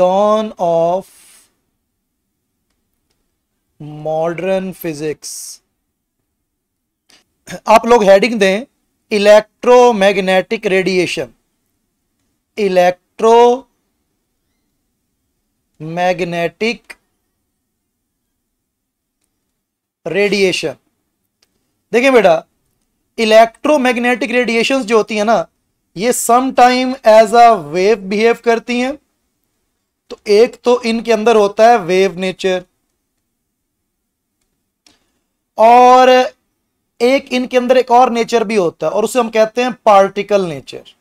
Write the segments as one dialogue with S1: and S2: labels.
S1: dawn of modern physics आप लोग heading दें electromagnetic radiation electromagnetic radiation देखिए बेटा इलेक्ट्रोमैग्नेटिक रेडिएशंस जो होती है ना ये sometime as a wave behave करती हैं तो एक तो इनके अंदर होता है वेव नेचर और एक इनके अंदर एक और नेचर भी होता है और उसे हम कहते हैं पार्टिकल नेचर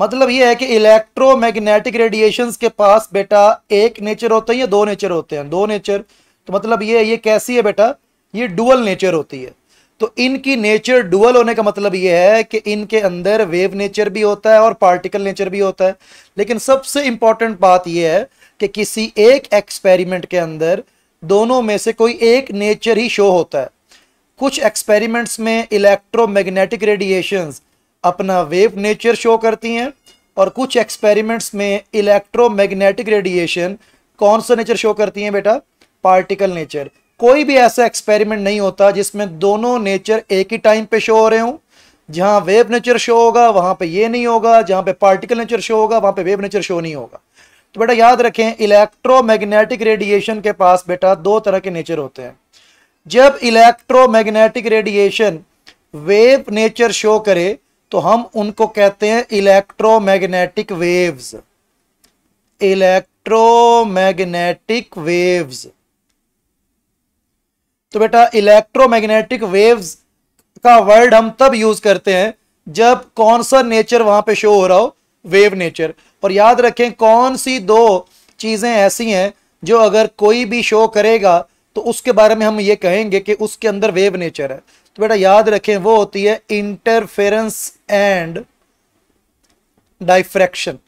S1: मतलब यह है कि इलेक्ट्रोमैग्नेटिक रेडिएशंस के पास बेटा एक नेचर होता है या दो नेचर होते हैं दो नेचर तो मतलब ये ये कैसी है बेटा ये डुअल नेचर होती है तो इनकी नेचर डुअल होने का मतलब यह है कि इनके अंदर वेव नेचर भी होता है और पार्टिकल नेचर भी होता है लेकिन सबसे इंपॉर्टेंट बात यह है कि किसी एक एक्सपेरिमेंट के अंदर दोनों में से कोई एक नेचर ही शो होता है कुछ एक्सपेरिमेंट्स में इलेक्ट्रोमैग्नेटिक रेडिएशंस अपना वेव नेचर शो करती हैं और कुछ एक्सपेरिमेंट्स में इलेक्ट्रोमैग्नेटिक रेडिएशन कौन सा नेचर शो करती हैं बेटा पार्टिकल नेचर कोई भी ऐसा एक्सपेरिमेंट नहीं होता जिसमें दोनों नेचर एक ही टाइम पे शो हो रहे हों जहाँ वेव नेचर शो होगा वहाँ पे ये नहीं होगा जहाँ पे पार्टिकल नेचर शो होगा वहाँ पे वेव नेचर शो नहीं होगा तो बेटा याद रखें इलेक्ट्रोमैग्नेटिक रेडिएशन के पास बेटा दो तरह के नेचर होते हैं जब electromagnetic radiation wave nature show करे तो हम उनको कहते हैं इलेक्ट्रोमैग्नेटिक वेव्स इलेक्ट्रोमैग्नेटिक वेव्स तो बेटा इलेक्ट्रोमैग्नेटिक वेव्स का वर्ड हम तब यूज करते हैं जब कौन सा नेचर वहां पे शो हो रहा हो वेव नेचर और याद रखें कौन सी दो चीजें ऐसी हैं जो अगर कोई भी शो करेगा तो उसके बारे में हम ये कहेंगे कि उसके अंदर वेव नेचर है तो बेटा याद रखें वो होती है इंटरफेरेंस एंड डाइफ्रैक्शन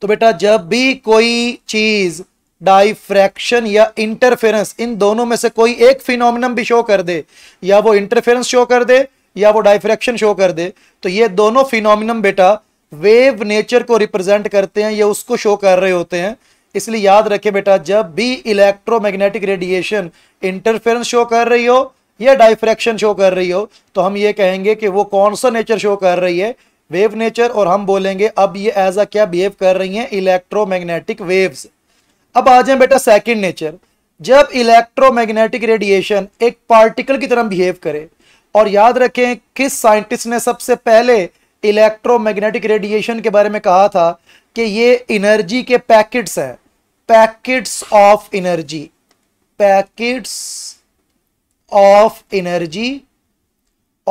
S1: तो बेटा जब भी कोई चीज़ डाइफ्रैक्शन या इंटरफेरेंस इन दोनों में से कोई एक फिनोमिनम भी शो कर दे या वो इंटरफेरेंस शो कर दे या वो डाइफ्रैक्शन शो कर दे तो ये दोनों फिनोमिनम बेटा वेव नेचर को रिप्रेजेंट करते हैं या उसको शो कर रहे होते हैं इसलिए याद रखे बेटा जब भी इलेक्ट्रोमैग्नेटिक रेडिएशन इंटरफेरेंस शो कर रही हो या डाइफ्रैक्शन शो कर रही हो तो हम ये कहेंगे कि वो कौन सा नेचर शो कर रही है वेव नेचर और हम बोलेंगे अब ये एज अ क्या बिहेव कर रही हैं इलेक्ट्रोमैग्नेटिक वेव्स अब आ जाए बेटा सेकेंड नेचर जब इलेक्ट्रोमैग्नेटिक रेडिएशन एक पार्टिकल की तरह बिहेव करे और याद रखें किस साइंटिस्ट ने सबसे पहले इलेक्ट्रोमैग्नेटिक रेडिएशन के बारे में कहा था कि ये इनर्जी के पैकेट्स हैं packets of energy packets of energy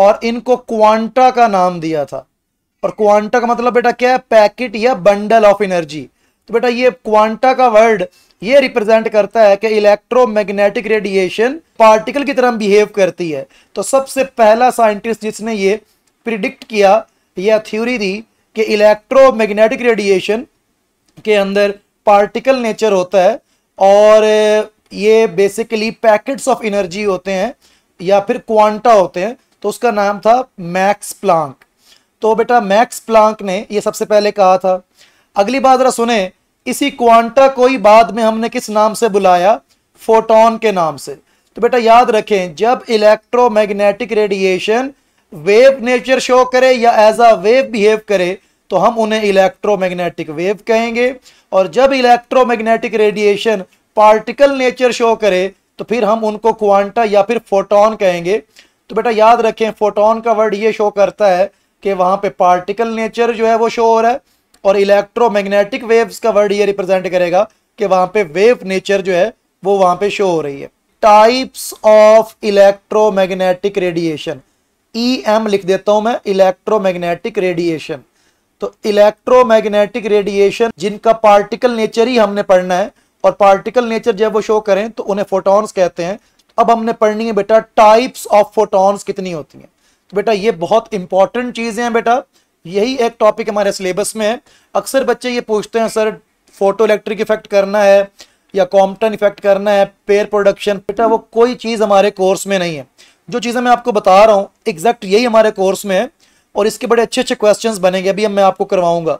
S1: और इनको क्वांटा का नाम दिया था और क्वांटा का मतलब बेटा क्या है पैकेट या बंडल ऑफ एनर्जी तो बेटा ये क्वांटा का वर्ड ये रिप्रेजेंट करता है कि इलेक्ट्रोमैग्नेटिक रेडिएशन पार्टिकल की तरह बिहेव करती है तो सबसे पहला साइंटिस्ट जिसने ये प्रिडिक्ट किया या थ्योरी दी कि इलेक्ट्रोमैग्नेटिक रेडिएशन के अंदर पार्टिकल नेचर होता है और ये बेसिकली पैकेट्स ऑफ एनर्जी होते हैं या फिर क्वांटा होते हैं तो उसका नाम था मैक्स प्लांक तो बेटा मैक्स प्लांक ने ये सबसे पहले कहा था अगली बात जरा सुने इसी क्वांटा को ही बाद में हमने किस नाम से बुलाया फोटोन के नाम से तो बेटा याद रखें जब electromagnetic radiation wave nature show करे या एज अ वेव बिहेव करे तो हम उन्हें इलेक्ट्रोमैग्नेटिक वेव कहेंगे और जब electromagnetic radiation particle nature show करे तो फिर हम उनको क्वांटा या फिर फोटोन कहेंगे तो बेटा याद रखें फोटोन का वर्ड ये शो करता है कि वहां पे पार्टिकल नेचर जो है वो शो हो रहा है और इलेक्ट्रोमैग्नेटिक वेव्स का वर्ड ये रिप्रेजेंट करेगा कि वहां पे वेव नेचर जो है वो वहां पे शो हो रही है types of electromagnetic radiation E M लिख देता हूं मैं इलेक्ट्रोमैग्नेटिक रेडिएशन तो इलेक्ट्रोमैग्नेटिक रेडिएशन जिनका पार्टिकल नेचर ही हमने पढ़ना है और पार्टिकल नेचर जब वो शो करें तो उन्हें फोटॉन्स कहते हैं अब हमने पढ़नी है बेटा टाइप्स ऑफ फोटॉन्स कितनी होती हैं तो बेटा ये बहुत इंपॉर्टेंट चीज़ें हैं बेटा यही एक टॉपिक हमारे सिलेबस में है अक्सर बच्चे ये पूछते हैं सर फोटो इलेक्ट्रिक इफेक्ट करना है या कॉम्पटन इफेक्ट करना है पेयर प्रोडक्शन बेटा वो कोई चीज़ हमारे कोर्स में नहीं है जो चीज़ें मैं आपको बता रहा हूँ एग्जैक्ट यही हमारे कोर्स में है और इसके बड़े अच्छे अच्छे क्वेश्चन बनेंगे अभी मैं आपको करवाऊंगा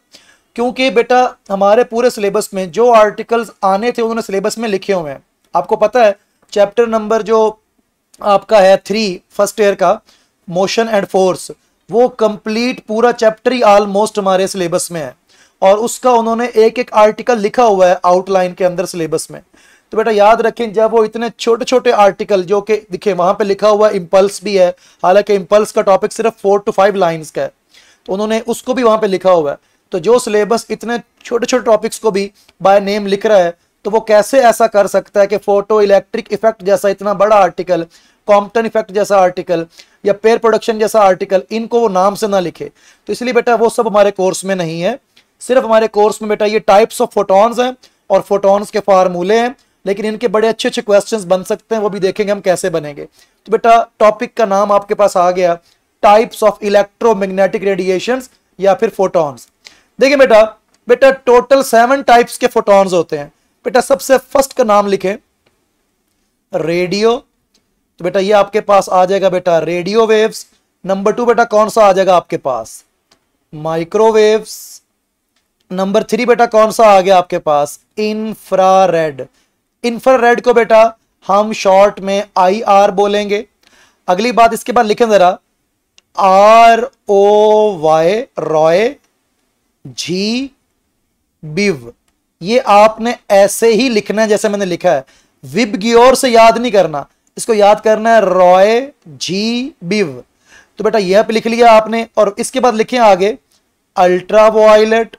S1: क्योंकि बेटा हमारे पूरे सिलेबस में जो आर्टिकल्स आने थे उन्होंने सिलेबस में लिखे हुए हैं आपको पता है चैप्टर नंबर जो आपका है थ्री फर्स्ट ईयर का मोशन एंड फोर्स वो कंप्लीट पूरा चैप्टर ही ऑलमोस्ट हमारे सिलेबस में है और उसका उन्होंने एक एक आर्टिकल लिखा हुआ है आउटलाइन के अंदर सिलेबस में तो बेटा याद रखें जब वो इतने छोटे छोटे आर्टिकल जो कि दिखे वहां पे लिखा हुआ इम्पल्स भी है हालांकि इम्पल्स का टॉपिक सिर्फ फोर टू फाइव लाइन्स का है तो उन्होंने उसको भी वहां पे लिखा हुआ है तो जो सिलेबस इतने छोटे छोटे टॉपिक्स को भी बाय नेम लिख रहा है तो वो कैसे ऐसा कर सकता है कि फोटो इलेक्ट्रिक इफेक्ट जैसा इतना बड़ा आर्टिकल कॉम्पटन इफेक्ट जैसा आर्टिकल या पेयर प्रोडक्शन जैसा आर्टिकल इनको वो नाम से ना लिखे तो इसलिए बेटा वो सब हमारे कोर्स में नहीं है सिर्फ हमारे कोर्स में बेटा ये टाइप्स ऑफ फोटॉन्स हैं और फोटॉन्स के फार्मूले हैं लेकिन इनके बड़े अच्छे अच्छे क्वेश्चन बन सकते हैं वो भी देखेंगे हम कैसे बनेंगे तो बेटा टॉपिक का नाम आपके पास आ गया टाइप्स ऑफ इलेक्ट्रोमैग्नेटिक रेडिएशन या फिर फोटॉन्स देखिए बेटा बेटा टोटल सेवन टाइप्स के फोटॉन्स होते हैं बेटा सबसे फर्स्ट का नाम लिखें रेडियो तो बेटा ये आपके पास आ जाएगा बेटा रेडियो वेव्स नंबर टू बेटा कौन सा आ जाएगा आपके पास माइक्रोवेव्स नंबर थ्री बेटा कौन सा आ गया आपके पास इंफ्रारेड इंफ्रारेड को बेटा हम शॉर्ट में आई आर बोलेंगे अगली बात इसके बाद लिखें जरा R O Y Roy G biv ये आपने ऐसे ही लिखना है जैसे मैंने लिखा है विब गियोर से याद नहीं करना इसको याद करना है रॉय जी बिव तो बेटा यह लिख लिया आपने और इसके बाद लिखे आगे अल्ट्रा वॉयलेट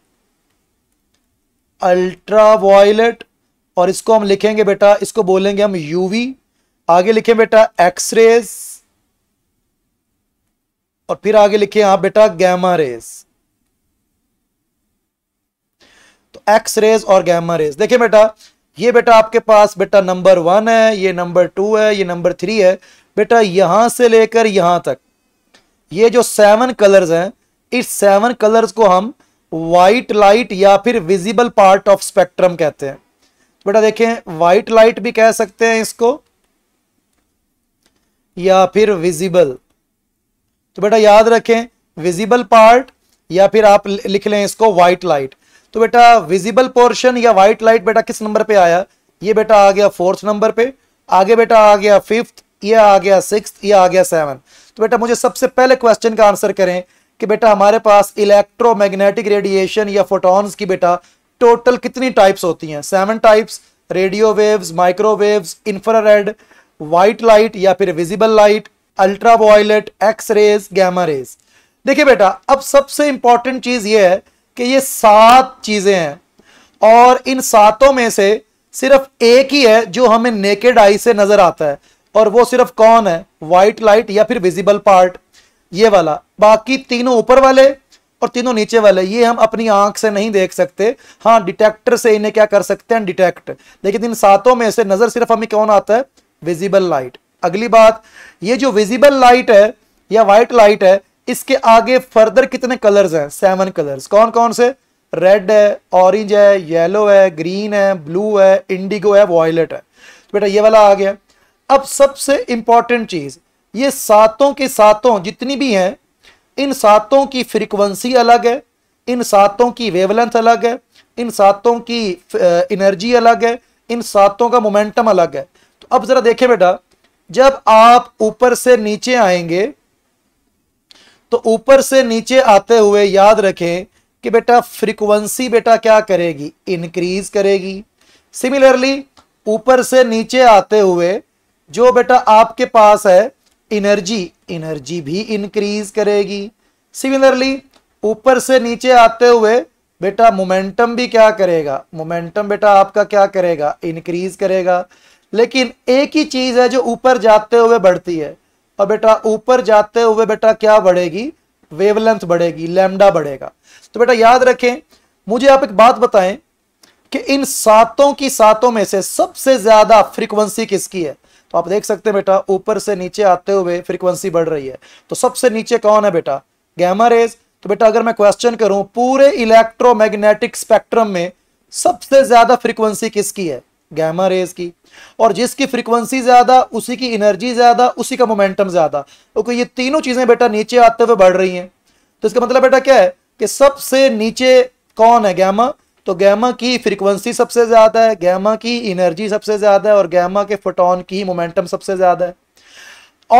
S1: अल्ट्रा वॉयलेट और इसको हम लिखेंगे बेटा इसको बोलेंगे हम यूवी आगे लिखे बेटा एक्सरेज और फिर आगे लिखे आप बेटा गैमा रेस तो एक्स रेज और गैमा रेज देखिए बेटा ये बेटा आपके पास बेटा नंबर वन है ये नंबर टू है ये नंबर थ्री है बेटा यहां से लेकर यहां तक ये जो सेवन कलर्स हैं इस सेवन कलर्स को हम वाइट लाइट या फिर विजिबल पार्ट ऑफ स्पेक्ट्रम कहते हैं बेटा देखें वाइट लाइट भी कह सकते हैं इसको या फिर विजिबल तो बेटा याद रखें विजिबल पार्ट या फिर आप लिख लें इसको वाइट लाइट तो बेटा विजिबल पोर्शन या व्हाइट लाइट बेटा किस नंबर पे आया ये बेटा आ गया फोर्थ नंबर पे आगे बेटा आ गया फिफ्थ ये आ गया सिक्स ये आ गया सेवन तो बेटा मुझे सबसे पहले क्वेश्चन का आंसर करें कि बेटा हमारे पास इलेक्ट्रोमैग्नेटिक रेडिएशन या फोटॉन्स की बेटा टोटल कितनी टाइप्स होती हैं seven types radio waves microwaves infrared white light या फिर visible light ultraviolet X rays gamma rays देखिए बेटा अब सबसे इंपॉर्टेंट चीज ये है कि ये सात चीज़ें हैं और इन सातों में से सिर्फ एक ही है जो हमें नेकेड आई से नज़र आता है और वो सिर्फ कौन है वाइट लाइट या फिर विजिबल पार्ट ये वाला बाकी तीनों ऊपर वाले और तीनों नीचे वाले ये हम अपनी आंख से नहीं देख सकते हाँ डिटेक्टर से इन्हें क्या कर सकते हैं डिटेक्ट लेकिन इन सातों में से नज़र सिर्फ हमें कौन आता है विजिबल लाइट अगली बात ये जो विजिबल लाइट है या वाइट लाइट है इसके आगे फर्दर कितने कलर्स हैं सेवन कलर्स कौन कौन से रेड है ऑरेंज है येलो है ग्रीन है ब्लू है इंडिगो है वॉयलेट है तो बेटा ये वाला आ गया अब सबसे इंपॉर्टेंट चीज़ ये सातों के सातों जितनी भी हैं इन सातों की फ्रिक्वेंसी अलग है इन सातों की वेवलेंथ अलग है इन सातों की एनर्जी अलग है इन सातों का मोमेंटम अलग है तो अब ज़रा देखें बेटा जब आप ऊपर से नीचे आएंगे तो ऊपर से नीचे आते हुए याद रखें कि बेटा फ्रीक्वेंसी बेटा क्या करेगी इंक्रीज करेगी सिमिलरली ऊपर से नीचे आते हुए जो बेटा आपके पास है एनर्जी एनर्जी भी इंक्रीज करेगी सिमिलरली ऊपर से नीचे आते हुए बेटा मोमेंटम भी क्या करेगा मोमेंटम बेटा आपका क्या करेगा इंक्रीज करेगा लेकिन एक ही चीज़ है जो ऊपर जाते हुए बढ़ती है और बेटा ऊपर जाते हुए बेटा क्या बढ़ेगी वेवलेंथ बढ़ेगी लैमडा बढ़ेगा तो बेटा याद रखें मुझे आप एक बात बताएं कि इन सातों की सातों में से सबसे ज्यादा फ्रीक्वेंसी किसकी है तो आप देख सकते हैं बेटा ऊपर से नीचे आते हुए फ्रीक्वेंसी बढ़ रही है तो सबसे नीचे कौन है बेटा गैमा रेज तो बेटा अगर मैं क्वेश्चन करूं पूरे इलेक्ट्रोमैग्नेटिक स्पेक्ट्रम में सबसे ज्यादा फ्रीक्वेंसी किसकी है गैमा रेज की और जिसकी फ्रीक्वेंसी ज़्यादा उसी की एनर्जी ज़्यादा उसी का मोमेंटम ज़्यादा ओके तो ये तीनों चीज़ें बेटा नीचे आते हुए बढ़ रही हैं तो इसका मतलब बेटा क्या है कि सबसे नीचे कौन है गैमा तो गैमा की फ्रीक्वेंसी सबसे ज़्यादा है गैमा की एनर्जी सबसे ज़्यादा है और गैमा के फोटोन की मोमेंटम सबसे ज़्यादा है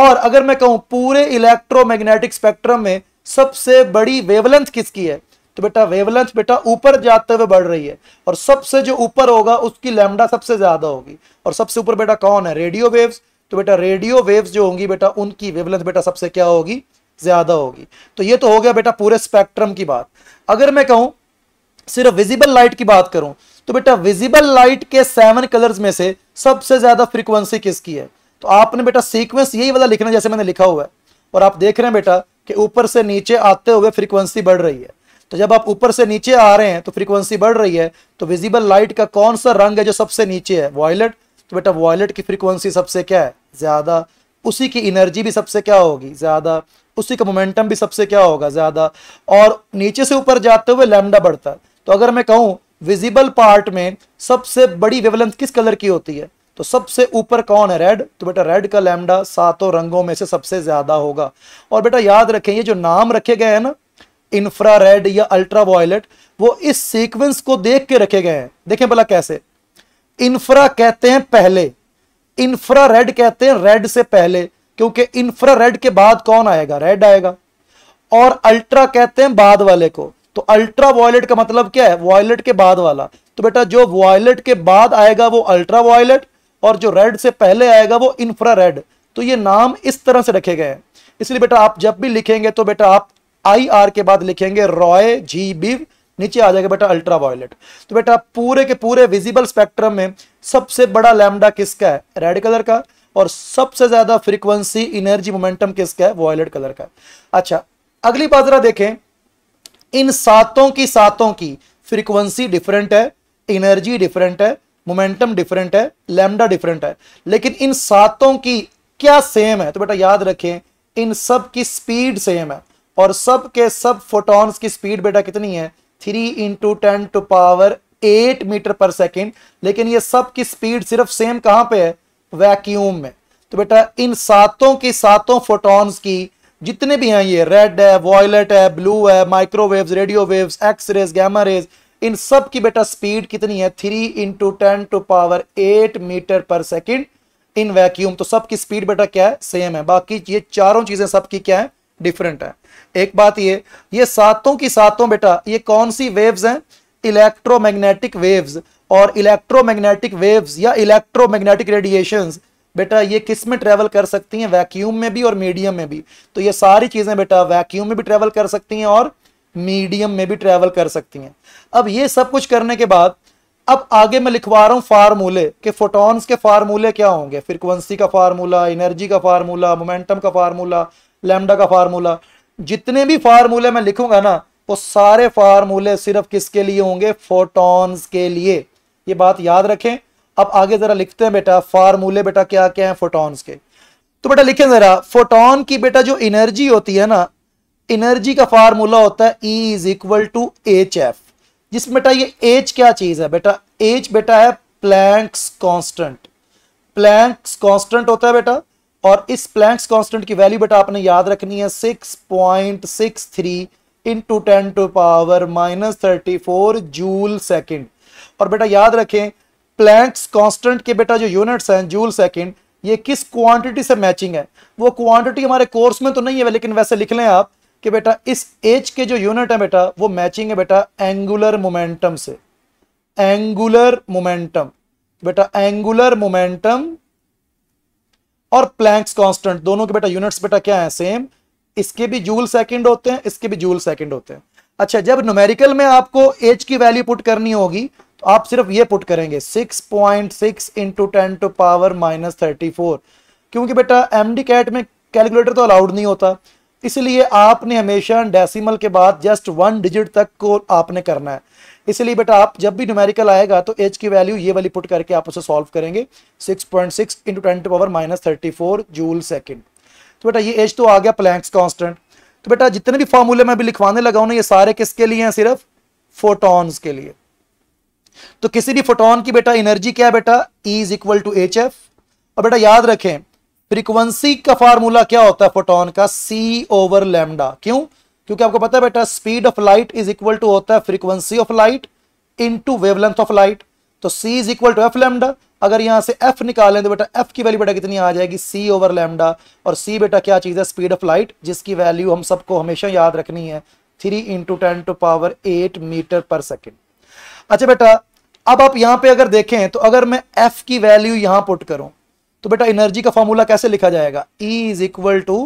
S1: और अगर मैं कहूं पूरे इलेक्ट्रोमैग्नेटिक स्पेक्ट्रम में सबसे बड़ी वेवलेंथ किसकी है तो बेटा वेवलेंथ बेटा ऊपर जाते हुए बढ़ रही है और सबसे जो ऊपर होगा उसकी लैमडा सबसे ज्यादा होगी और सबसे ऊपर बेटा कौन है रेडियो वेव्स तो बेटा रेडियो वेव्स जो होंगी बेटा उनकी वेवलेंथ बेटा सबसे क्या होगी ज्यादा होगी तो ये तो हो गया बेटा पूरे स्पेक्ट्रम की बात अगर मैं कहूं सिर्फ विजिबल लाइट की बात करूं तो बेटा विजिबल लाइट के सेवन कलर्स में से सबसे ज्यादा फ्रीक्वेंसी किसकी है तो आपने बेटा सीक्वेंस यही वाला लिखना जैसे मैंने लिखा हुआ है और आप देख रहे हैं बेटा कि ऊपर से नीचे आते हुए फ्रीक्वेंसी बढ़ रही है तो जब आप ऊपर से नीचे आ रहे हैं तो फ्रीक्वेंसी बढ़ रही है तो विजिबल लाइट का कौन सा रंग है जो सबसे नीचे है वॉयलेट तो बेटा वॉयलेट की फ्रीक्वेंसी सबसे क्या है ज़्यादा उसी की एनर्जी भी सबसे क्या होगी ज़्यादा उसी का मोमेंटम भी सबसे क्या होगा ज़्यादा और नीचे से ऊपर जाते हुए लैमडा बढ़ता है तो अगर मैं कहूँ विजिबल पार्ट में सबसे बड़ी वेवलेंथ किस कलर की होती है तो सबसे ऊपर कौन है रेड तो बेटा रेड का लैमडा सातों रंगों में से सबसे ज़्यादा होगा और बेटा याद रखें ये जो नाम रखे गए हैं ना इंफ्रारेड या अल्ट्रा वायलेट वो इस सीक्वेंस को देख के रखे गए हैं देखें भला कैसे इंफ्रा कहते हैं पहले इंफ्रा रेड कहते हैं रेड से पहले क्योंकि इंफ्रा रेड के बाद कौन आएगा रेड आएगा और अल्ट्रा कहते हैं बाद वाले को तो अल्ट्रा वायलेट का मतलब क्या है वायलेट के बाद वाला तो बेटा जो वायलेट के बाद आएगा वो अल्ट्रा वायलेट और जो रेड से पहले आएगा वो इंफ्रा रेड तो ये नाम इस तरह से रखे गए हैं इसलिए बेटा आप जब भी लिखेंगे तो बेटा आप आई आर के बाद लिखेंगे रॉय जी बी नीचे आ जाएगा बेटा अल्ट्रा वायलेट तो बेटा पूरे के पूरे विजिबल स्पेक्ट्रम में सबसे बड़ा लैमडा किसका है रेड कलर का और सबसे ज्यादा फ्रीक्वेंसी इनर्जी मोमेंटम किसका है वायलेट कलर का अच्छा अगली बात जरा देखें इन सातों की सातों की फ्रीक्वेंसी डिफरेंट है इनर्जी डिफरेंट है मोमेंटम डिफरेंट है लैमडा डिफरेंट है लेकिन इन सातों की क्या सेम है तो बेटा याद रखें इन सब की स्पीड सेम है और सब के सब फोटॉन्स की स्पीड बेटा कितनी है three into ten to power eight metre per second लेकिन ये सब की स्पीड सिर्फ सेम कहां पे है वैक्यूम में तो बेटा इन सातों की सातों फोटॉन्स की जितने भी हैं ये रेड है वॉयलेट है ब्लू है microwaves radio wave X rays gamma rays इन सब की बेटा स्पीड कितनी है three into ten to power eight metre per second in vacuum तो सबकी स्पीड बेटा क्या है सेम है बाकी ये चारों चीजें सबकी क्या है डिफरेंट है एक बात ये ये सातों की सातों बेटा ये कौन सी वेव्स हैं इलेक्ट्रोमैग्नेटिक वेव्स और इलेक्ट्रोमैग्नेटिक वेव्स या इलेक्ट्रोमैग्नेटिक रेडिएशन बेटा ये किस में ट्रेवल कर सकती हैं वैक्यूम में भी और मीडियम में भी तो ये सारी चीज़ें बेटा वैक्यूम में भी ट्रेवल कर सकती हैं और मीडियम में भी ट्रेवल कर सकती हैं अब ये सब कुछ करने के बाद अब आगे मैं लिखवा रहा हूँ फार्मूले कि फोटॉन्स के फार्मूले क्या होंगे फ्रिक्वेंसी का फार्मूला एनर्जी का फार्मूला मोमेंटम का फार्मूला लैमडा का फार्मूला जितने भी फार्मूले मैं लिखूंगा ना वो सारे फार्मूले सिर्फ किसके लिए होंगे फोटॉन्स के लिए ये बात याद रखें अब आगे जरा लिखते हैं बेटा फार्मूले बेटा क्या क्या है फोटॉन्स के तो बेटा लिखें जरा फोटोन की बेटा जो एनर्जी होती है ना एनर्जी का फार्मूला होता है E is equal to H F जिसमें बेटा ये एच क्या चीज है बेटा एच बेटा है प्लैंक्स कॉन्स्टेंट प्लैंक्स कॉन्स्टेंट होता है बेटा और इस प्लैंक्स कांस्टेंट की वैल्यू बेटा आपने याद रखनी है six point six three into ten to power minus thirty four joule second और बेटा याद रखें प्लैंक्स कांस्टेंट के बेटा जो यूनिट्स हैं जूल सेकेंड ये किस क्वांटिटी से मैचिंग है वो क्वांटिटी हमारे कोर्स में तो नहीं है लेकिन वैसे लिख लें आप कि बेटा इस एच के जो यूनिट है बेटा वो मैचिंग है बेटा एंगुलर मोमेंटम से एंगुलर मोमेंटम बेटा एंगुलर मोमेंटम और प्लैंक्स कांस्टेंट दोनों के बेटा यूनिट्स बेटा क्या है सेम इसके भी जूल सेकंड होते हैं इसके भी जूल सेकंड होते हैं अच्छा जब न्यूमेरिकल में आपको एच की वैल्यू पुट करनी होगी तो आप सिर्फ ये पुट करेंगे 6.6 point six into ten to power minus thirty four क्योंकि बेटा एम डी कैट में कैलकुलेटर तो अलाउड नहीं होता इसलिए आपने हमेशा डेसीमल के बाद जस्ट वन डिजिट तक को आपने करना है इसलिए बेटा आप जब भी न्यूमेरिकल आएगा तो एच की वैल्यू ये वाली पुट करके आप उसे सॉल्व करेंगे 6.6 point six into ten to power minus thirty four joule second तो बेटा ये एच तो आ गया प्लैंक्स कॉन्स्टेंट तो बेटा जितने भी फॉर्मूले मैं अभी लिखवाने लगा हूं ना ये सारे किसके लिए हैं सिर्फ फोटॉन्स के लिए तो किसी भी फोटोन की बेटा एनर्जी क्या है बेटा is equal to H F और बेटा याद रखें फ्रीक्वेंसी का फार्मूला क्या होता है फोटोन का सी ओवर लेमडा क्यों क्योंकि आपको पता है बेटा speed of light is equal to होता है frequency of light into wavelength of light तो c is equal to F lambda अगर यहां से f निकालें तो बेटा f की वैल्यू बेटा कितनी आ जाएगी c ओवर लेमडा और c बेटा क्या चीज़ है स्पीड ऑफ लाइट जिसकी वैल्यू हम सबको हमेशा याद रखनी है three into ten to power eight metre per second अच्छा बेटा अब आप यहां पे अगर देखें तो अगर मैं f की वैल्यू यहां पुट करूं तो बेटा एनर्जी का फॉर्मूला कैसे लिखा जाएगा E is equal to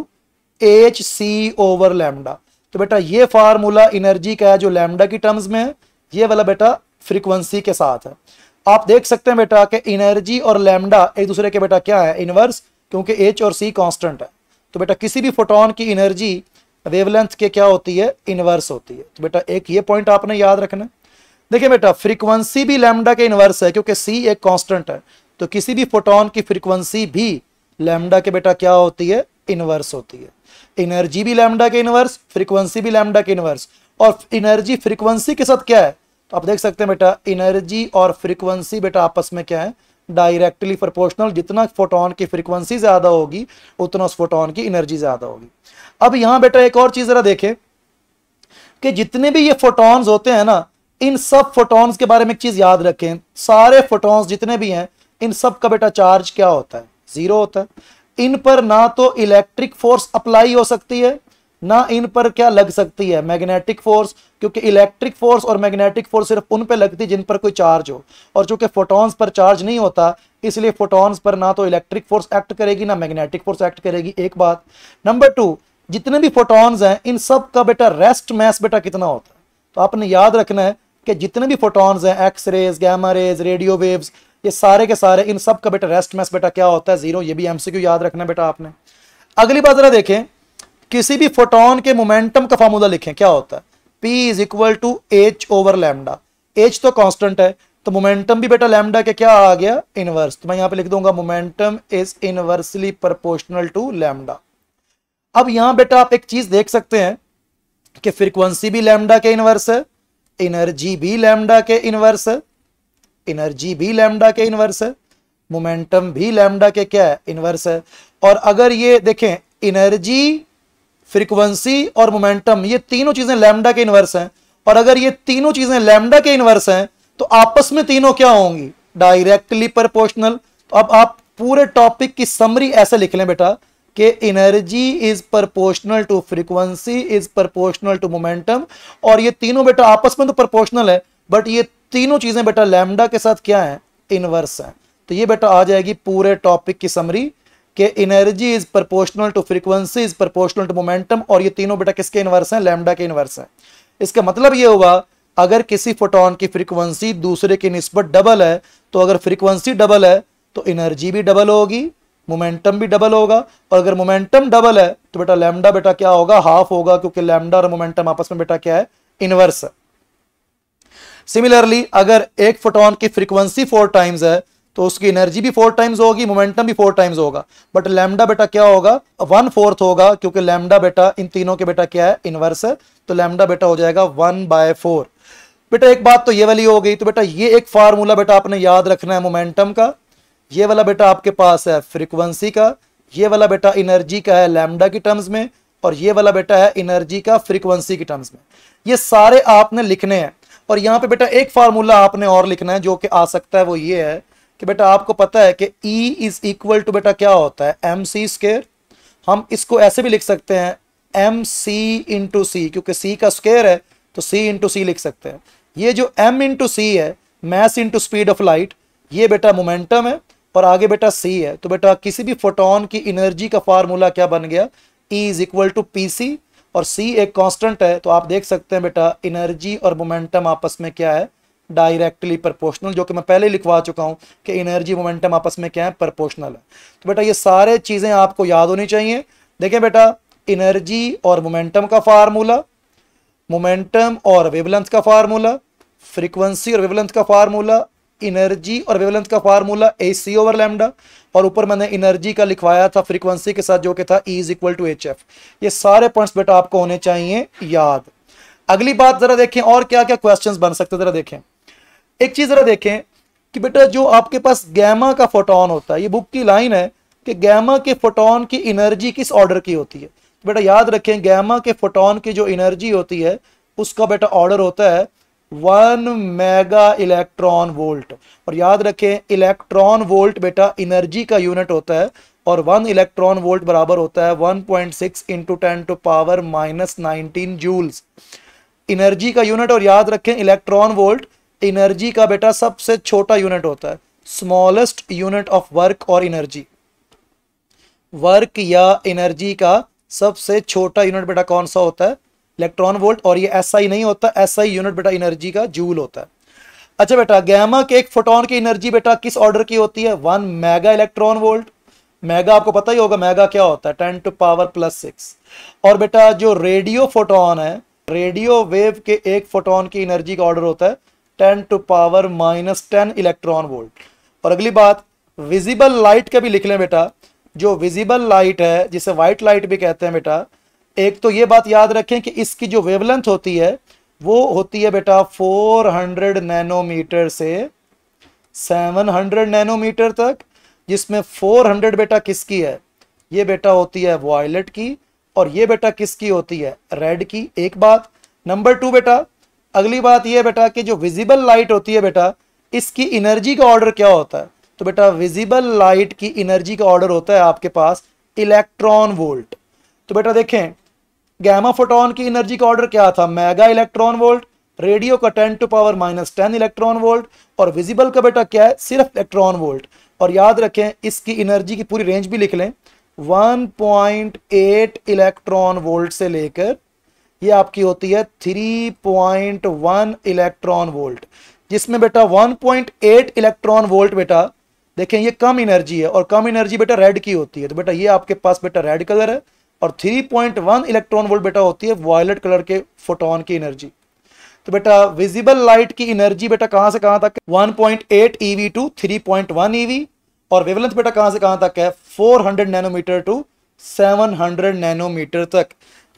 S1: H C over lambda तो बेटा ये फार्मूला एनर्जी का है जो लैमडा की टर्म्स में है ये वाला बेटा फ्रीक्वेंसी के साथ है आप देख सकते हैं बेटा कि एनर्जी और लैमडा एक दूसरे के बेटा क्या है इनवर्स क्योंकि एच और सी कॉन्स्टेंट है तो बेटा किसी भी फोटोन की एनर्जी वेवलेंथ के क्या होती है इनवर्स होती है तो बेटा एक ये पॉइंट आपने याद रखना है देखिए बेटा फ्रीक्वेंसी भी लैमडा के इनवर्स है क्योंकि सी एक कॉन्स्टेंट है तो किसी भी फोटोन की फ्रीक्वेंसी भी लैमडा के बेटा क्या होती है इनवर्स होती है एनर्जी भी लैमडा के इनवर्स फ्रीक्वेंसी भी लैमडा के इनवर्स और एनर्जी फ्रीक्वेंसी के साथ क्या है तो आप देख सकते हैं बेटा एनर्जी और फ्रीक्वेंसी बेटा आपस में क्या है डायरेक्टली प्रोपोर्शनल जितना फोटोन की फ्रीक्वेंसी ज़्यादा होगी उतना उस फोटोन की एनर्जी ज़्यादा होगी अब यहां बेटा एक और चीज़ ज़रा देखें कि जितने भी ये फोटॉन्स होते हैं ना इन सब फोटॉन्स के बारे में एक चीज़ याद रखें सारे फोटॉन्स जितने भी हैं इन सब का बेटा चार्ज क्या होता है ज़ीरो होता है इन पर ना तो इलेक्ट्रिक फोर्स अप्लाई हो सकती है ना इन पर क्या लग सकती है मैग्नेटिक फोर्स क्योंकि इलेक्ट्रिक फोर्स और मैग्नेटिक फोर्स सिर्फ उन पर लगती है जिन पर कोई चार्ज हो और चूंकि फोटॉन्स पर चार्ज नहीं होता इसलिए फोटॉन्स पर ना तो इलेक्ट्रिक फोर्स एक्ट करेगी ना मैग्नेटिक फोर्स एक्ट करेगी एक बात नंबर टू जितने भी फोटॉन्स हैं इन सब का बेटा रेस्ट मैस बेटा कितना होता है तो आपने याद रखना है कि जितने भी फोटॉन्स हैं X rays gamma rays radio waves ये सारे के सारे इन सब का बेटा रेस्ट मैस बेटा क्या होता है जीरो ये भी एमसीक्यू याद रखना बेटा आपने अगली बात जरा देखें किसी भी फोटोन के मोमेंटम का फॉर्मूला लिखें क्या होता है P is equal to H over lambda H तो कांस्टेंट है तो मोमेंटम भी बेटा लैमडा के क्या आ गया इनवर्स तो मैं यहां पे लिख दूंगा momentum is inversely proportional to lambda अब यहां बेटा आप एक चीज देख सकते हैं कि फ्रीक्वेंसी भी लैमडा के इनवर्स है एनर्जी भी लैमडा के इनवर्स है एनर्जी भी लैमडा के इनवर्स है मोमेंटम भी लैमडा के क्या है इनवर्स है और अगर ये देखें एनर्जी फ्रीक्वेंसी और मोमेंटम ये तीनों चीजें लैमडा के इनवर्स हैं और अगर ये तीनों चीजें लैमडा के इनवर्स हैं तो आपस में तीनों क्या होंगी डायरेक्टली परपोर्शनल तो अब आप पूरे टॉपिक की समरी ऐसे लिख लें बेटा कि energy is proportional to frequency is proportional to momentum और ये तीनों बेटा आपस में तो प्रपोर्शनल है बट ये तीनों चीज़ें बेटा लैमडा के साथ क्या है इनवर्स है तो ये बेटा आ जाएगी पूरे टॉपिक की समरी के energy is proportional to frequency is proportional to momentum और ये तीनों बेटा किसके इन्वर्स है लैमडा के इनवर्स है इसका मतलब ये हुआ अगर किसी फोटोन की फ्रीक्वेंसी दूसरे के नस्बत डबल है तो अगर फ्रीक्वेंसी डबल है तो एनर्जी भी डबल होगी मोमेंटम भी डबल होगा और अगर मोमेंटम डबल है तो बेटा लैमडा बेटा क्या होगा हाफ होगा क्योंकि लैमडा और मोमेंटम आपस में बेटा क्या है इनवर्स है सिमिलरली अगर एक फोटोन की फ्रीक्वेंसी फोर टाइम्स है तो उसकी एनर्जी भी फोर टाइम्स होगी मोमेंटम भी फोर टाइम्स होगा बट लैमडा बेटा क्या होगा वन फोर्थ होगा क्योंकि लैमडा बेटा इन तीनों के बेटा क्या है इनवर्स है तो लैमडा बेटा हो जाएगा वन बाय फोर बेटा एक बात तो ये वाली हो गई तो बेटा ये एक फार्मूला बेटा आपने याद रखना है मोमेंटम का ये वाला बेटा आपके पास है फ्रीक्वेंसी का ये वाला बेटा एनर्जी का है लैमडा की टर्म्स में और ये वाला बेटा है एनर्जी का फ्रीक्वेंसी की टर्म्स में ये सारे आपने लिखने हैं और यहां पे बेटा एक फार्मूला आपने और लिखना है जो कि आ सकता है वो ये है कि बेटा आपको पता है कि E इज इक्वल टू बेटा क्या होता है एम सी स्केयर हम इसको ऐसे भी लिख सकते हैं एम सी इंटू सी क्योंकि C का स्केयर है तो सी इंटू सी लिख सकते हैं ये जो एम इंटू सी है mass into speed of light ये बेटा मोमेंटम है और आगे बेटा सी है तो बेटा किसी भी फोटोन की एनर्जी का फार्मूला क्या बन गया E is equal to P C और सी एक कांस्टेंट है तो आप देख सकते हैं बेटा इनर्जी और मोमेंटम आपस में क्या है डायरेक्टली प्रपोर्शनल जो कि मैं पहले लिखवा चुका हूं कि एनर्जी मोमेंटम आपस में क्या है प्रपोर्शनल है तो बेटा ये सारे चीज़ें आपको याद होनी चाहिए देखें बेटा इनर्जी और मोमेंटम का फार्मूला मोमेंटम और वेवलेंथ का फार्मूला फ्रीक्वेंसी और वेवलेंथ का फार्मूला इनर्जी और वेवलेंथ का formula A C over lambda और ऊपर मैंने इनर्जी का लिखवाया था फ्रीक्वेंसी के साथ जो कि था E is equal to H F ये सारे पॉइंट्स बेटा आपको होने चाहिए याद अगली बात जरा देखें और क्या क्या क्वेश्चंस बन सकते जरा देखें एक चीज जरा देखें कि बेटा जो आपके पास गैमा का फोटोन होता है ये बुक की लाइन है कि गैमा के फोटोन की एनर्जी किस ऑर्डर की होती है बेटा याद रखें गैमा के फोटोन की जो एनर्जी होती है उसका बेटा ऑर्डर होता है वन मेगा इलेक्ट्रॉन वोल्ट और याद रखें इलेक्ट्रॉन वोल्ट बेटा एनर्जी का यूनिट होता है और वन इलेक्ट्रॉन वोल्ट बराबर होता है 1.6 point six into ten to power minus nineteen joules energy का यूनिट और याद रखें इलेक्ट्रॉन वोल्ट इनर्जी का बेटा सबसे छोटा यूनिट होता है स्मॉलेस्ट यूनिट ऑफ वर्क और इनर्जी वर्क या इनर्जी का सबसे छोटा यूनिट बेटा कौन सा होता है इलेक्ट्रॉन वोल्ट और ये एसआई SI नहीं होता एसआई यूनिट बेटा एनर्जी का जूल होता है अच्छा बेटा गैमा के एक फोटोन की एनर्जी बेटा किस ऑर्डर की होती है one mega electron volt mega आपको पता ही होगा मेगा क्या होता है ten to power plus six और बेटा जो रेडियो फोटोन है रेडियो वेव के एक फोटोन की एनर्जी का ऑर्डर होता है ten to power minus ten electron volt और अगली बात विजिबल लाइट का भी लिख लें बेटा जो विजिबल लाइट है जिसे व्हाइट लाइट भी कहते हैं बेटा एक तो ये बात याद रखें कि इसकी जो वेवलेंथ होती है वो होती है बेटा 400 नैनोमीटर से 700 नैनोमीटर तक जिसमें 400 बेटा किसकी है ये बेटा होती है वॉयलेट की और ये बेटा किसकी होती है रेड की एक बात नंबर टू बेटा अगली बात ये बेटा कि जो विजिबल लाइट होती है बेटा इसकी एनर्जी का ऑर्डर क्या होता है तो बेटा विजिबल लाइट की एनर्जी का ऑर्डर होता है आपके पास इलेक्ट्रॉन वोल्ट तो बेटा देखें गैमा फोटोन की एनर्जी का ऑर्डर क्या था मेगा इलेक्ट्रॉन वोल्ट रेडियो का ten to power minus ten electron volt और विजिबल का बेटा क्या है सिर्फ इलेक्ट्रॉन वोल्ट और याद रखें इसकी एनर्जी की पूरी रेंज भी लिख लें 1.8 इलेक्ट्रॉन वोल्ट से लेकर ये आपकी होती है 3.1 इलेक्ट्रॉन वोल्ट जिसमें बेटा 1.8 इलेक्ट्रॉन वोल्ट बेटा देखें ये कम एनर्जी है और कम एनर्जी बेटा रेड की होती है तो बेटा ये आपके पास बेटा रेड कलर है और 3.1 इलेक्ट्रॉन वोल्ट बेटा होती है वायलेट कलर के फोटोन की एनर्जी तो बेटा विजिबल लाइट की एनर्जी बेटा कहां से कहां तक 1.8 पॉइंट ईवी टू 3.1 ईवी और वेवलेंथ बेटा कहां से कहां तक है 400 नैनोमीटर टू 700 नैनोमीटर तक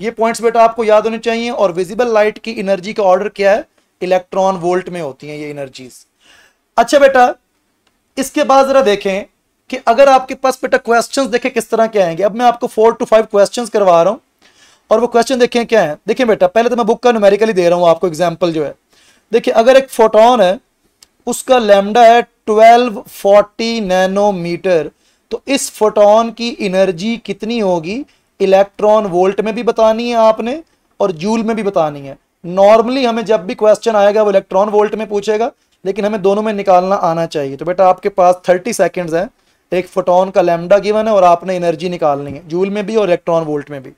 S1: ये पॉइंट्स बेटा आपको याद होने चाहिए और विजिबल लाइट की एनर्जी का ऑर्डर क्या है इलेक्ट्रॉन वोल्ट में होती है ये एनर्जीज अच्छा बेटा इसके बाद ज़रा देखें कि अगर आपके पास बेटा क्वेश्चंस देखें किस तरह के आएंगे अब मैं आपको फोर टू फाइव क्वेश्चंस करवा रहा हूँ और वो क्वेश्चन देखें क्या है देखिए बेटा पहले तो मैं बुक का न्यूमेरिकली दे रहा हूँ आपको एग्जाम्पल जो है देखिए अगर एक फोटोन है उसका लेमडा है ट्वेल्व फोर्टी नैनोमीटर तो इस फोटोन की एनर्जी कितनी होगी इलेक्ट्रॉन वोल्ट में भी बतानी है आपने और जूल में भी बतानी है नॉर्मली हमें जब भी क्वेश्चन आएगा वो इलेक्ट्रॉन वोल्ट में पूछेगा लेकिन हमें दोनों में निकालना आना चाहिए तो बेटा आपके पास थर्टी सेकेंड्स हैं एक फोटोन का लेमडा गिवन है और आपने एनर्जी निकालनी है जूल में भी और इलेक्ट्रॉन वोल्ट में भी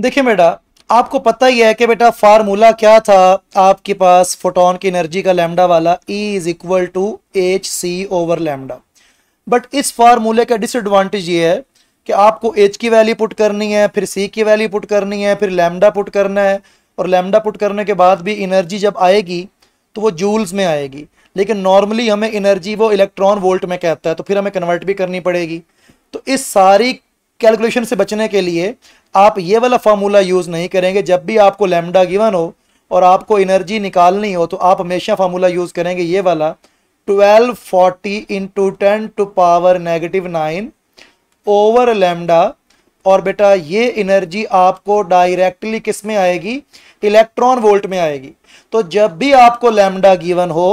S1: देखिए बेटा आपको पता ही है कि बेटा फार्मूला क्या था आपके पास फोटोन की एनर्जी का लैमडा वाला E is equal to H C over lambda but इस फार्मूले का डिसएडवांटेज ये है कि आपको H की वैल्यू पुट करनी है फिर C की वैल्यू पुट करनी है फिर लैमडा पुट करना है और लैमडा पुट करने के बाद भी एनर्जी जब आएगी तो वो जूल्स में आएगी लेकिन नॉर्मली हमें एनर्जी वो इलेक्ट्रॉन वोल्ट में कहता है तो फिर हमें कन्वर्ट भी करनी पड़ेगी तो इस सारी कैलकुलेशन से बचने के लिए आप ये वाला फार्मूला यूज़ नहीं करेंगे जब भी आपको लेमडा गिवन हो और आपको एनर्जी निकालनी हो तो आप हमेशा फार्मूला यूज़ करेंगे ये वाला 1240 forty into ten to power negative nine over lambda और बेटा ये एनर्जी आपको डायरेक्टली किस में आएगी इलेक्ट्रॉन वोल्ट में आएगी तो जब भी आपको लेमडा गिवन हो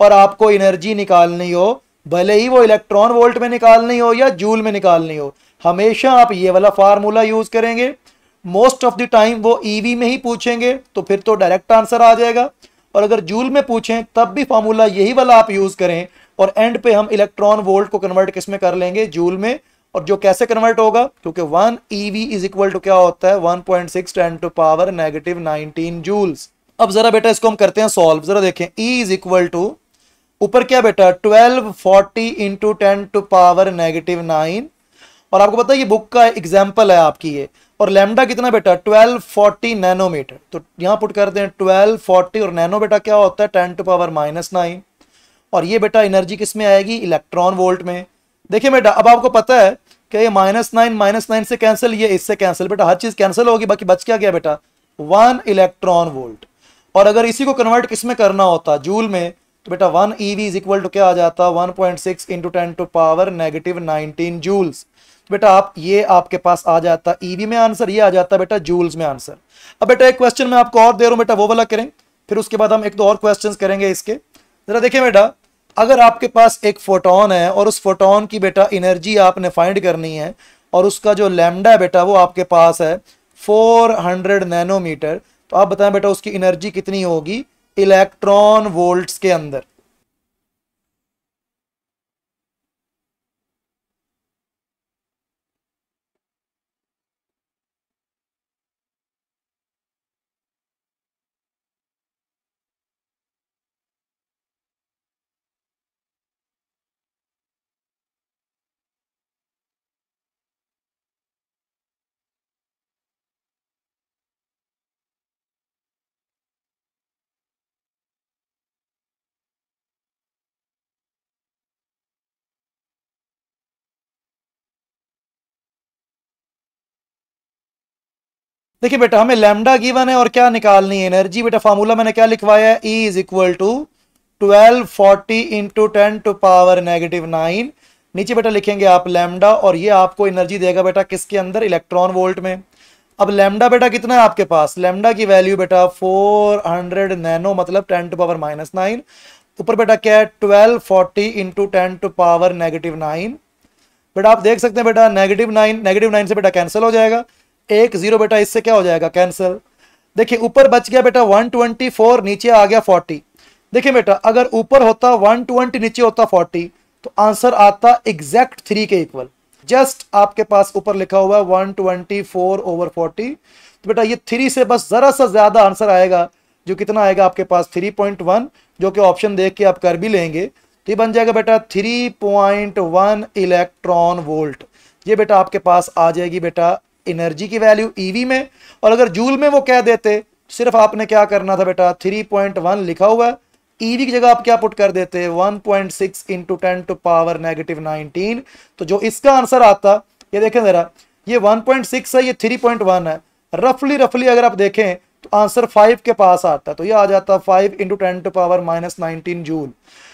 S1: और आपको एनर्जी निकालनी हो भले ही वो इलेक्ट्रॉन वोल्ट में निकालनी हो या जूल में निकालनी हो हमेशा आप ये वाला फार्मूला यूज करेंगे मोस्ट ऑफ द टाइम वो ईवी e में ही पूछेंगे तो फिर तो डायरेक्ट आंसर आ जाएगा और अगर जूल में पूछें तब भी फार्मूला यही वाला आप यूज करें और एंड पे हम इलेक्ट्रॉन वोल्ट को कन्वर्ट किस में कर लेंगे जूल में और जो कैसे कन्वर्ट होगा क्योंकि one eV is equal to क्या होता है one point six ten to power negative nineteen joules अब जरा बेटा इसको हम करते हैं सॉल्व जरा देखें ई इज इक्वल टू ऊपर क्या बेटा twelve forty into ten to power negative nine और आपको पता है ये बुक का एग्जाम्पल है आपकी ये और लैमडा कितना बेटा 1240 नैनोमीटर तो यहाँ पुट करते हैं 1240 और नैनो बेटा क्या होता है ten to power minus nine और ये बेटा एनर्जी किस में आएगी इलेक्ट्रॉन वोल्ट में देखिए बेटा अब आपको पता है कि ये माइनस नाइन माइनस नाइन से कैंसिल ये इससे कैंसिल बेटा हर चीज़ कैंसिल होगी बाकी बच क्या गया बेटा वन इलेक्ट्रॉन वोल्ट और अगर इसी को कन्वर्ट किस में करना होता जूल में तो बेटा one eV is equal to क्या आ जाता one point six into ten to power negative nineteen joules बेटा आप ये आपके पास आ जाता ईवी e में आंसर ये आ जाता बेटा जूल्स में आंसर अब बेटा एक क्वेश्चन मैं आपको और दे रहा हूँ बेटा वो वाला करें फिर उसके बाद हम एक दो और क्वेश्चन करेंगे इसके जरा देखिए बेटा अगर आपके पास एक फोटोन है और उस फोटोन की बेटा एनर्जी आपने फाइंड करनी है और उसका जो लेमडा बेटा वो आपके पास है 400 नैनोमीटर तो आप बताएं बेटा उसकी एनर्जी कितनी होगी इलेक्ट्रॉन वोल्ट्स के अंदर देखिए बेटा हमें लेमडा गिवन है और क्या निकालनी है एनर्जी बेटा फार्मूला मैंने क्या लिखवाया है E is equal to twelve forty into ten to power negative nine नीचे बेटा लिखेंगे आप लेमडा और ये आपको एनर्जी देगा बेटा किसके अंदर इलेक्ट्रॉन वोल्ट में अब लेमडा बेटा कितना है आपके पास लेमडा की वैल्यू बेटा 400 नैनो मतलब 10 टू पावर माइनस नाइन ऊपर बेटा क्या है 1240 forty into ten to power negative nine बेटा आप देख सकते हैं बेटा नेगेटिव नाइन नेगेटिव नाइन से बेटा कैंसिल हो जाएगा एक जीरो बेटा इससे क्या हो जाएगा कैंसिल देखिए ऊपर बच गया बेटा 124 नीचे आ गया 40 देखिए बेटा अगर ऊपर होता 120 नीचे होता 40 तो आंसर आता एग्जैक्ट थ्री के इक्वल जस्ट आपके पास ऊपर लिखा हुआ है 124 ओवर फोर्टी तो बेटा ये थ्री से बस ज़रा सा ज़्यादा आंसर आएगा जो कितना आएगा आपके पास 3.1 जो कि ऑप्शन देख के आप कर भी लेंगे तो ये बन जाएगा बेटा 3.1 इलेक्ट्रॉन वोल्ट ये बेटा आपके पास आ जाएगी बेटा एनर्जी की वैल्यू ईवी e में और अगर जूल में वो कह देते सिर्फ आपने क्या करना था बेटा 3.1 लिखा हुआ है ईवी e की जगह आप क्या पुट कर देते 1.6 point six into ten to power negative nineteen तो जो इसका आंसर आता ये देखें जरा ये 1.6 है ये 3.1 है रफली रफली अगर आप देखें तो आंसर 5 के पास आता तो ये आ जाता 5 into ten to power minus nineteen joule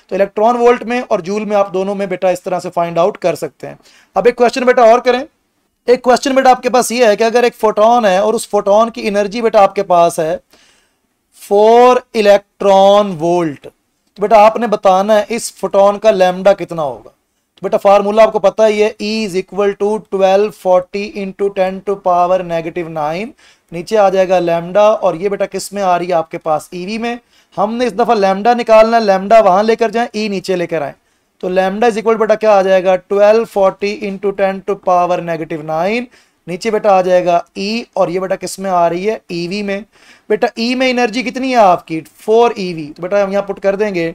S1: तो इलेक्ट्रॉन वोल्ट में और जूल में आप दोनों में बेटा इस तरह से फाइंड आउट कर सकते हैं अब एक क्वेश्चन बेटा और करें एक क्वेश्चन बेटा आपके पास ये है कि अगर एक फोटोन है और उस फोटोन की एनर्जी बेटा आपके पास है फोर इलेक्ट्रॉन वोल्ट तो बेटा आपने बताना है इस फोटोन का लेमडा कितना होगा तो बेटा फार्मूला आपको पता ही है E is equal to twelve forty into ten to power negative nine नीचे आ जाएगा लेमडा और ये बेटा किस में आ रही है आपके पास ईवी e में हमने इस दफ़ा लेमडा निकालना लेमडा वहां लेकर जाए ई e नीचे लेकर आए तो लैमडा इज इक्वल बेटा क्या आ जाएगा twelve forty into ten to power negative nine नीचे बेटा आ जाएगा ई e, और ये बेटा किस में आ रही है ईवी e में बेटा ई e में एनर्जी कितनी है आपकी फोर ईवी e तो बेटा हम यहाँ पुट कर देंगे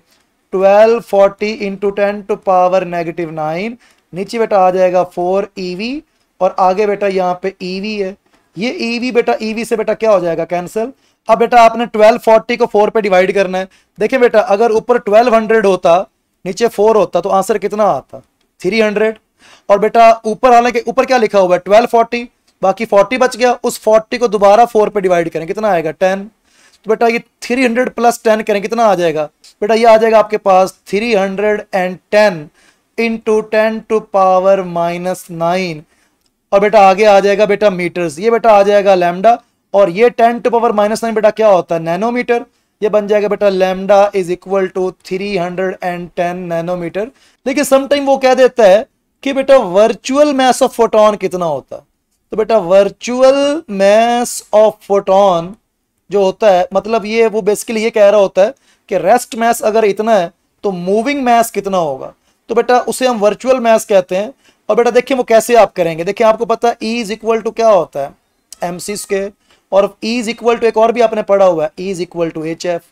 S1: twelve forty into ten to power negative nine नीचे बेटा आ जाएगा फोर ईवी e और आगे बेटा यहाँ पे ईवी है ये ईवी बेटा ईवी से बेटा क्या हो जाएगा कैंसिल अब बेटा आपने 1240 को 4 पे डिवाइड करना है देखिए बेटा अगर ऊपर 1200 होता नीचे फोर होता तो आंसर कितना आता थ्री हंड्रेड और बेटा ऊपर हालांकि ऊपर क्या लिखा हुआ है ट्वेल्व फोर्टी बाकी फोर्टी बच गया उस फोर्टी को दोबारा फोर पे डिवाइड करें कितना आएगा टेन तो बेटा ये थ्री हंड्रेड प्लस टेन करें कितना आ जाएगा बेटा ये आ जाएगा आपके पास three hundred and ten into ten to power minus nine और बेटा आगे आ जाएगा बेटा मीटर्स ये बेटा आ जाएगा लैमडा और ये ten to power minus nine बेटा क्या होता है नैनोमीटर ये बन जाएगा बेटा lambda is equal to three hundred and ten nanometre लेकिन समटाइम वो कह देता है कि बेटा वर्चुअल मैस ऑफ फोटोन कितना होता तो बेटा वर्चुअल मैस ऑफ फोटोन जो होता है मतलब ये वो बेसिकली ये कह रहा होता है कि रेस्ट मैस अगर इतना है तो मूविंग मैस कितना होगा तो बेटा उसे हम वर्चुअल मैस कहते हैं और बेटा देखिए वो कैसे आप करेंगे देखिए आपको पता है ई इज इक्वल टू क्या होता है एम सी स्केयर और E इज इक्वल टू एक और भी आपने पढ़ा हुआ है E is equal to H F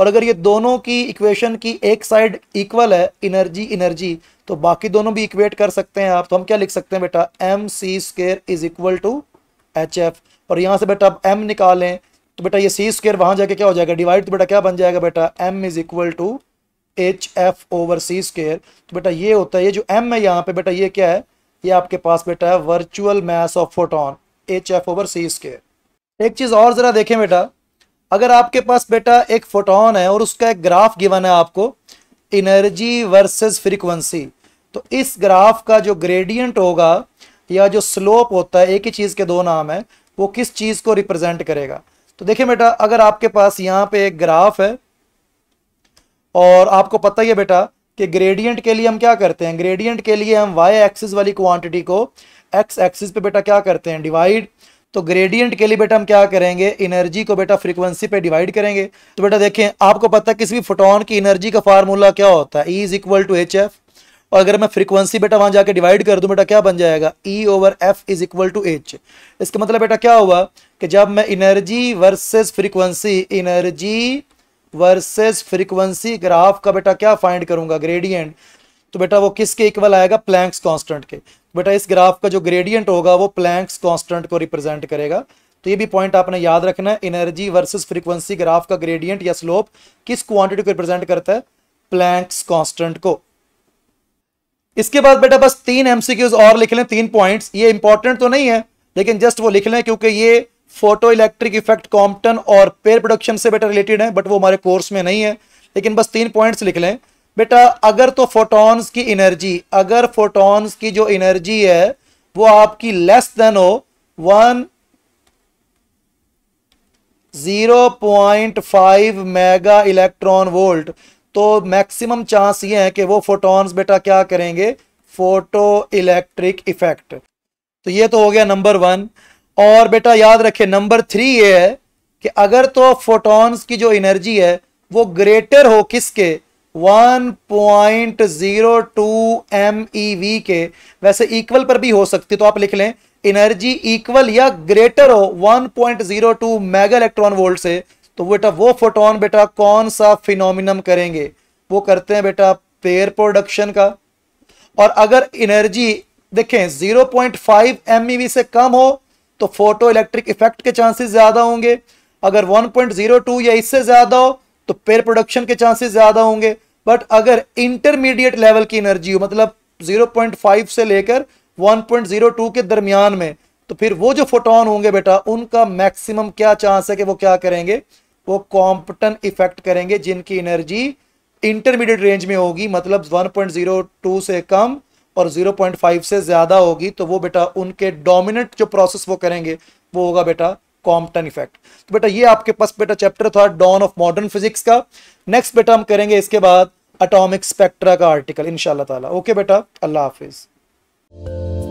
S1: और अगर ये दोनों की इक्वेशन की एक साइड इक्वल है इनर्जी इनर्जी तो बाकी दोनों भी इक्वेट कर सकते हैं आप तो हम क्या लिख सकते हैं बेटा M C square is equal to H F और यहाँ से बेटा आप एम निकालें तो बेटा ये सी स्केयर वहाँ जाके क्या हो जाएगा डिवाइड तो बेटा क्या बन जाएगा बेटा M is equal to H F over C square तो बेटा ये होता है ये जो एम है यहाँ पे बेटा ये क्या है ये आपके पास बेटा है virtual mass of photon H F over C square एक चीज़ और ज़रा देखें बेटा अगर आपके पास बेटा एक फोटोन है और उसका एक ग्राफ गिवन है आपको इनर्जी वर्सेस फ्रीक्वेंसी तो इस ग्राफ का जो ग्रेडियंट होगा या जो स्लोप होता है एक ही चीज़ के दो नाम है वो किस चीज़ को रिप्रेजेंट करेगा तो देखिए बेटा अगर आपके पास यहाँ पे एक ग्राफ है और आपको पता ही है बेटा कि ग्रेडियंट के लिए हम क्या करते हैं ग्रेडियंट के लिए हम वाई एक्सिस वाली क्वांटिटी को एक्स एक्सिस पे बेटा क्या करते हैं डिवाइड तो ग्रेडियंट के लिए बेटा हम क्या करेंगे एनर्जी को बेटा फ्रीक्वेंसी पे डिवाइड करेंगे तो बेटा देखें आपको पता है किसी भी फोटोन की एनर्जी का फार्मूला क्या होता है E is equal to H F और अगर मैं फ्रीक्वेंसी बेटा वहां जाके डिवाइड कर दूं बेटा क्या बन जाएगा E over F is equal to H इसका मतलब बेटा क्या हुआ कि जब मैं energy versus frequency energy versus frequency graph का बेटा क्या फाइंड करूंगा ग्रेडियंट तो बेटा वो किसके इक्वल आएगा प्लैंक्स कांस्टेंट के बेटा इस ग्राफ का जो ग्रेडियंट होगा वो प्लैंक्स कांस्टेंट को रिप्रेजेंट करेगा तो ये भी पॉइंट आपने याद रखना है एनर्जी वर्सेस फ्रीक्वेंसी ग्राफ का ग्रेडियंट या स्लोप किस क्वांटिटी को रिप्रेजेंट करता है प्लैंक्स कांस्टेंट को इसके बाद बेटा बस तीन एमसीक्यूज और लिख लें तीन पॉइंट ये इंपॉर्टेंट तो नहीं है लेकिन जस्ट वो लिख लें क्योंकि ये फोटो इलेक्ट्रिक इफेक्ट कॉम्पटन और पेयर प्रोडक्शन से बेटा रिलेटेड है बट वो हमारे कोर्स में नहीं है लेकिन बस तीन पॉइंट्स लिख लें बेटा अगर तो फोटॉन्स की एनर्जी अगर फोटॉन्स की जो एनर्जी है वो आपकी लेस देन हो one zero point five mega electron volt तो मैक्सिमम चांस ये है कि वो फोटॉन्स बेटा क्या करेंगे फोटो इलेक्ट्रिक इफेक्ट तो ये तो हो गया नंबर वन और बेटा याद रखे नंबर थ्री ये है कि अगर तो फोटॉन्स की जो एनर्जी है वो ग्रेटर हो किसके 1.02 MeV के वैसे इक्वल पर भी हो सकती तो आप लिख लें एनर्जी इक्वल या ग्रेटर हो 1.02 मेगा इलेक्ट्रॉन वोल्ट से तो बेटा वो फोटोन बेटा कौन सा फिनोमिनम करेंगे वो करते हैं बेटा पेयर प्रोडक्शन का और अगर एनर्जी देखें 0.5 एमईवी e से कम हो तो फोटो इलेक्ट्रिक इफेक्ट के चांसेस ज़्यादा होंगे अगर 1.02 या इससे ज़्यादा हो तो पेयर प्रोडक्शन के चांसेस ज़्यादा होंगे बट अगर इंटरमीडिएट लेवल की एनर्जी हो मतलब 0.5 से लेकर 1.02 के दरमियान में तो फिर वो जो फोटोन होंगे बेटा उनका मैक्सिमम क्या चांस है कि वो क्या करेंगे वो कॉम्पटन इफेक्ट करेंगे जिनकी एनर्जी इंटरमीडिएट रेंज में होगी मतलब 1.02 से कम और 0.5 से ज़्यादा होगी तो वो बेटा उनके डोमिनेंट जो प्रोसेस वो करेंगे वो होगा बेटा कॉम्पटन इफेक्ट तो बेटा ये आपके पास बेटा चैप्टर था डॉन ऑफ मॉडर्न फिजिक्स का नेक्स्ट बेटा हम करेंगे इसके बाद अटोमिक स्पेक्ट्रा का आर्टिकल इनशाला ओके बेटा अल्लाह हाफिज़